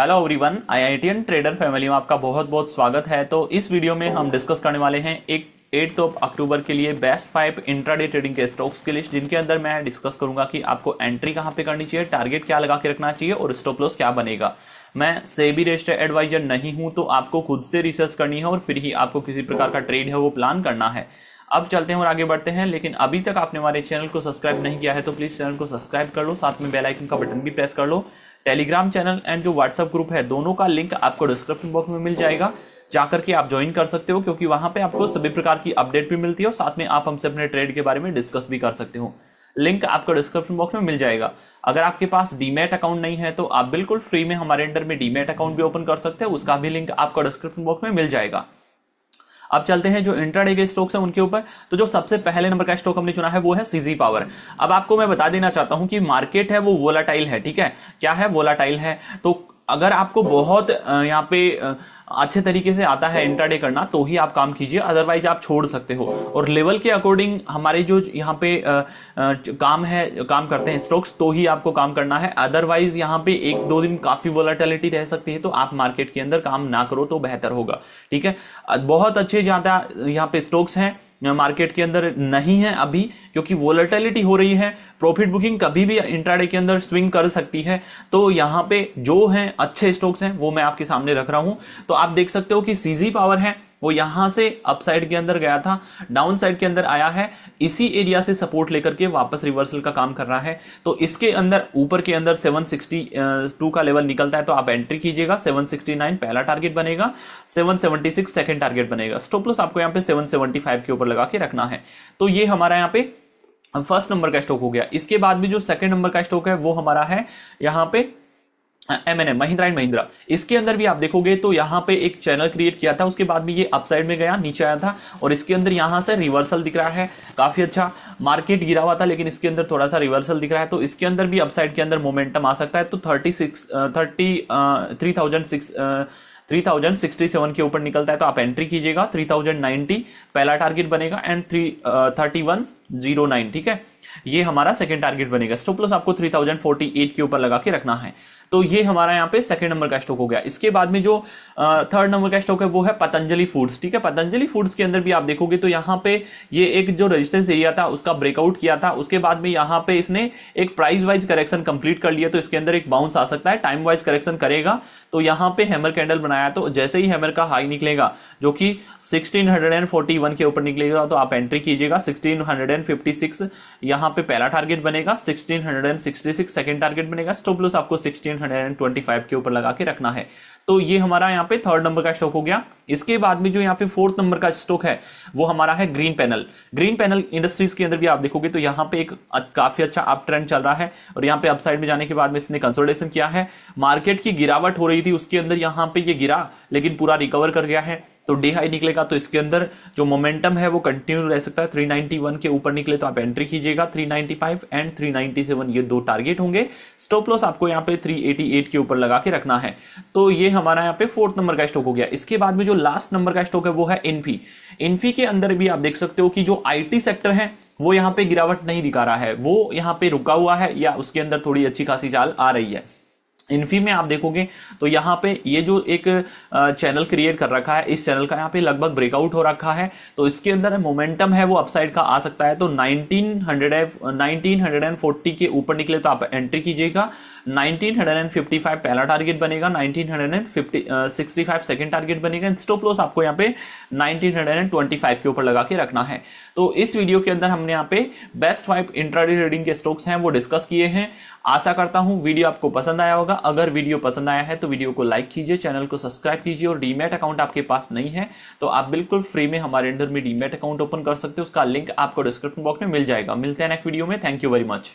hello everyone IITian trader family में आपका बहुत बहुत स्वागत है तो इस वीडियो में हम डिस्कस करने वाले हैं एक एट्थ ऑफ अक्टूबर के लिए बेस्ट फाइव इंट्राडे ट्रेडिंग के स्टॉक्स की लिस्ट जिनके अंदर मैं डिस्कस करूंगा कि आपको एंट्री कहाँ पे करनी चाहिए टारगेट क्या लगा के रखना चाहिए और स्टॉप लॉस क्या बनेगा मैं सेबी रेस्ट एडवाइजर नहीं हूं तो आपको खुद से रिसर्च करनी है और फिर ही आपको किसी प्रकार का ट्रेड है वो प्लान करना है अब चलते हैं और आगे बढ़ते हैं लेकिन अभी तक आपने हमारे चैनल को सब्सक्राइब नहीं किया है तो प्लीज़ चैनल को सब्सक्राइब कर लो साथ में बेल आइकन का बटन भी प्रेस कर लो टेलीग्राम चैनल एंड जो व्हाट्सअप ग्रुप है दोनों का लिंक आपको डिस्क्रिप्शन बॉक्स में मिल जाएगा जाकर के आप ज्वाइन कर सकते हो क्योंकि वहां पे आपको सभी प्रकार की अपडेट भी मिलती है और साथ में आप हमसे अपने ट्रेड के बारे में डिस्कस भी कर सकते हो लिंक आपको डिस्क्रिप्शन बॉक्स में मिल जाएगा अगर आपके पास डीमेट अकाउंट नहीं है तो आप बिल्कुल फ्री में हमारे अंडर में डीमेट अकाउंट भी ओपन कर सकते हैं उसका भी लिंक आपको डिस्क्रिप्शन बॉक्स में मिल जाएगा अब चलते हैं जो इंट्राडे के स्टॉक्स हैं उनके ऊपर तो जो सबसे पहले नंबर का स्टॉक हमने चुना है वो है सीजी पावर अब आपको मैं बता देना चाहता हूं कि मार्केट है वो वोलाटाइल है ठीक है क्या है वोलाटाइल है तो अगर आपको बहुत यहाँ पे अच्छे तरीके से आता है इंटरडे तो- करना तो ही आप काम कीजिए अदरवाइज आप छोड़ सकते हो और लेवल के अकॉर्डिंग हमारे जो यहाँ पे आ, आ, काम है काम करते हैं स्टॉक्स तो ही आपको काम करना है अदरवाइज यहाँ पे एक दो दिन काफ़ी वोलाटिलिटी रह सकती है तो आप मार्केट के अंदर काम ना करो तो बेहतर होगा ठीक है बहुत अच्छे ज़्यादा यहाँ पे स्टॉक्स हैं मार्केट के अंदर नहीं है अभी क्योंकि वोलेटिलिटी हो रही है प्रॉफिट बुकिंग कभी भी इंट्राडे के अंदर स्विंग कर सकती है तो यहाँ पे जो हैं अच्छे स्टॉक्स हैं वो मैं आपके सामने रख रहा हूँ तो आप देख सकते हो कि सीजी पावर है वो यहां से अपसाइड के अंदर गया था डाउन साइड के अंदर आया है इसी एरिया से सपोर्ट लेकर के वापस रिवर्सल का काम कर रहा है तो इसके अंदर ऊपर के अंदर 762 का लेवल निकलता है तो आप एंट्री कीजिएगा 769 पहला टारगेट बनेगा 776 सेकेंड टारगेट बनेगा स्टोपलस आपको यहाँ पे 775 के ऊपर लगा के रखना है तो ये हमारा यहाँ पे फर्स्ट नंबर का स्टॉक हो गया इसके बाद भी जो सेकंड नंबर का स्टॉक है वो हमारा है यहाँ पे M N M Mahindra and Mahindra इसके अंदर भी आप देखोगे तो यहाँ पे एक चैनल क्रिएट किया था उसके बाद में ये अपसाइड में गया नीचे आया था और इसके अंदर यहाँ से रिवर्सल दिख रहा है काफ़ी अच्छा मार्केट गिरा हुआ था लेकिन इसके अंदर थोड़ा सा रिवर्सल दिख रहा है तो इसके अंदर भी अपसाइड के अंदर मोमेंटम आ सकता है तो thirty six thirty three thousand six three thousand sixty seven के ऊपर निकलता है तो आप एंट्री कीजिएगा थ्री थाउजेंड नाइनटी पहला टारगेट बनेगा and three thirty one zero nine ठीक है ये हमारा सेकंड टारगेट बनेगा स्टॉप लॉस आपको 3048 के ऊपर लगा के रखना है तो ये हमारा यहाँ पे सेकंड नंबर का स्टॉक हो गया इसके बाद में जो थर्ड नंबर का स्टॉक है वो है पतंजलि फूड्स ठीक है पतंजलि फूड्स के अंदर भी आप देखोगे तो यहाँ पे ये एक जो रेजिस्टेंस एरिया था उसका ब्रेकआउट किया था उसके बाद में यहाँ पे इसने एक प्राइस वाइज करेक्शन कंप्लीट कर लिया तो इसके अंदर एक बाउंस आ सकता है टाइम वाइज करेक्शन करेगा तो यहाँ पे हैमर कैंडल बनाया तो जैसे ही हैमर का हाई निकलेगा जो कि सिक्सटीन के ऊपर निकलेगा तो आप एंट्री कीजिएगा सिक्सटीन 1656 यहाँ यहाँ पे पहला टारगेट बनेगा 1666 सेकंड टारगेट बनेगा स्टॉप लॉस आपको 1625 के ऊपर लगा के रखना है तो ये हमारा यहाँ पे थर्ड नंबर का स्टॉक हो गया इसके बाद में जो यहाँ पे फोर्थ नंबर का स्टॉक है वो हमारा है green panel green panel industries के अंदर भी आप देखोगे तो यहाँ पे एक काफी अच्छा अप ट्रेंड चल रहा है और यहाँ पे अपसाइड में जाने के बाद में इसने कंसोल्टेशन किया है मार्केट की गिरावट हो रही थी उसके अंदर यहाँ पे ये गिरा लेकिन पूरा रिकवर कर गया है तो डे हाई निकलेगा तो इसके अंदर जो मोमेंटम है वो कंटिन्यू रह सकता है 391 के ऊपर निकले तो आप एंट्री कीजिएगा 395 एंड 397 ये दो टारगेट होंगे स्टॉप लॉस आपको यहाँ पे 388 के ऊपर लगा के रखना है तो ये हमारा यहाँ पे फोर्थ नंबर का स्टॉक हो गया इसके बाद में जो लास्ट नंबर का स्टॉक है वो है इनफी इनफी के अंदर भी आप देख सकते हो कि जो टी सेक्टर है वो यहाँ पे गिरावट नहीं दिखा रहा है वो यहाँ पे रुका हुआ है या उसके अंदर थोड़ी अच्छी खासी चाल आ रही है इन्फी में आप देखोगे तो यहाँ पे ये जो एक चैनल क्रिएट कर रखा है इस चैनल का यहाँ पे लगभग ब्रेकआउट हो रखा है तो इसके अंदर मोमेंटम है वो अपसाइड का आ सकता है तो 1900 1940 के ऊपर निकले तो आप एंट्री कीजिएगा 1955 पहला टारगेट बनेगा 1965 सेकंड टारगेट बनेगा स्टॉप लॉस आपको यहाँ पे 1925 के ऊपर लगा के रखना है तो इस वीडियो के अंदर हमने यहाँ पे बेस्ट फाइव इंट्राडे ट्रेडिंग के स्टॉक्स हैं वो डिस्कस किए हैं आशा करता हूँ वीडियो आपको पसंद आया होगा अगर वीडियो पसंद आया है तो वीडियो को लाइक कीजिए चैनल को सब्सक्राइब कीजिए और डीमेट अकाउंट आपके पास नहीं है तो आप बिल्कुल फ्री में हमारे अंडर में डीमेट अकाउंट ओपन कर सकते हो उसका लिंक आपको डिस्क्रिप्शन बॉक्स में मिल जाएगा मिलते हैं नेक्स्ट वीडियो में थैंक यू वेरी मच